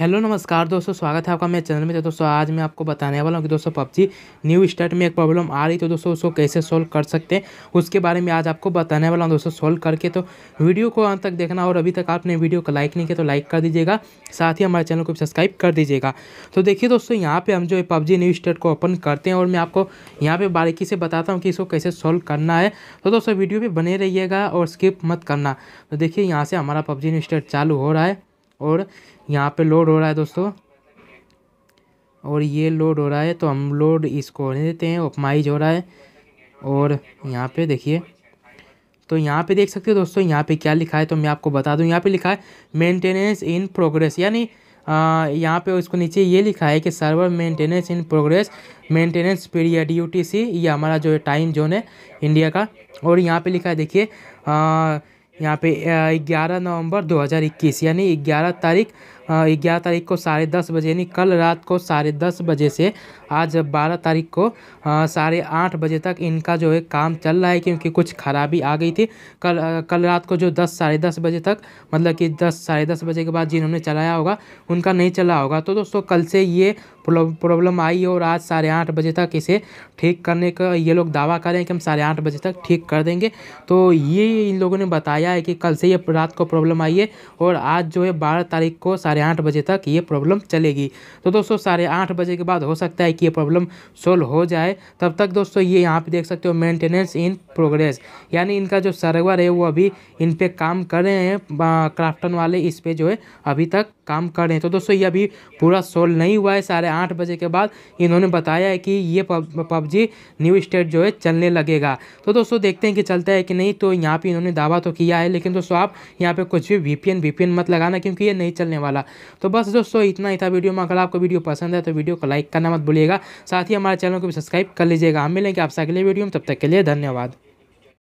hello नमस्कार दोस्तों स्वागत है आपका मेरे चैनल में तो दोस्तों आज मैं आपको बताने वाला हूँ कि दोस्तों पबजी न्यू स्टार्ट में एक प्रॉब्लम आ रही तो दोस्तों उसको कैसे सोल्व कर सकते हैं उसके बारे में आज आपको बताने वाला हूँ दोस्तों सोल्व करके तो वीडियो को अंत तक देखना और अभी तक आपने वीडियो को लाइक नहीं किया तो लाइक कर दीजिएगा साथ ही हमारे चैनल को सब्सक्राइब कर दीजिएगा तो देखिए दोस्तों यहाँ पर हम जो है पबजी न्यू स्टार्ट को ओपन करते हैं और मैं आपको यहाँ पर बारीकी से बताता हूँ कि इसको कैसे सोल्व करना है तो दोस्तों वीडियो भी बने रहिएगा और स्किप मत करना तो देखिए यहाँ से हमारा पबजी न्यू स्टार्ट चालू हो रहा है और यहाँ पे लोड हो रहा है दोस्तों और ये लोड हो रहा है तो हम लोड इसको होने देते हैं ऑपमाइज हो रहा है और यहाँ पे देखिए तो यहाँ पे देख सकते हो दोस्तों यहाँ पे क्या लिखा है तो मैं आपको बता दूँ यहाँ पे लिखा है मेंटेनेंस इन प्रोग्रेस यानी यहाँ पे उसको नीचे ये लिखा है कि server maintenance in progress maintenance period यू ये हमारा जो टाइम जोन है इंडिया का और यहाँ पे लिखा है देखिए यहाँ पे 11 नवंबर 2021 यानी 11 तारीख ग्यारह तारीख को साढ़े दस बजे यानी कल रात को साढ़े दस बजे से आज बारह तारीख को साढ़े आठ बजे तक इनका जो है काम चल रहा है क्योंकि कुछ खराबी आ गई थी कल कल रात को जो दस साढ़े दस बजे तक मतलब कि दस साढ़े दस बजे के बाद जिन्होंने चलाया होगा उनका नहीं चला होगा तो दोस्तों कल से ये प्रॉब्लम आई और आज साढ़े आठ बजे तक इसे ठीक करने का ये लोग दावा करें कि हम साढ़े आठ बजे तक ठीक कर देंगे तो ये इन लोगों ने बताया है कि कल से ये रात को प्रॉब्लम आई है और आज जो है बारह तारीख को साढ़े आठ बजे तक ये प्रॉब्लम चलेगी तो दोस्तों साढ़े आठ बजे के बाद हो सकता है कि ये प्रॉब्लम सोल्व हो जाए तब तक दोस्तों ये यहाँ पर देख सकते हो मेंटेनेंस इन प्रोग्रेस यानी इनका जो सर्वर है वो अभी इन पर काम कर रहे हैं क्राफ्टन वाले इस पर जो है अभी तक काम कर रहे हैं तो दोस्तों ये अभी पूरा सोल्व नहीं हुआ है साढ़े आठ बजे के बाद इन्होंने बताया है कि ये पबजी न्यू स्टेट जो है चलने लगेगा तो दोस्तों देखते हैं कि चलता है कि नहीं तो यहाँ पे इन्होंने दावा तो किया है लेकिन दोस्तों आप यहाँ पे कुछ भी वीपीएन वीपीएन मत लगाना क्योंकि ये नहीं चलने वाला तो बस दोस्तों इतना ही था वीडियो में अगर आपको वीडियो पसंद है तो वीडियो को लाइक करना मत भूलिएगा साथ ही हमारे चैनल को भी सब्सक्राइब कर लीजिएगा हम मिलेंगे आपसे अगले वीडियो में तब तक के लिए धन्यवाद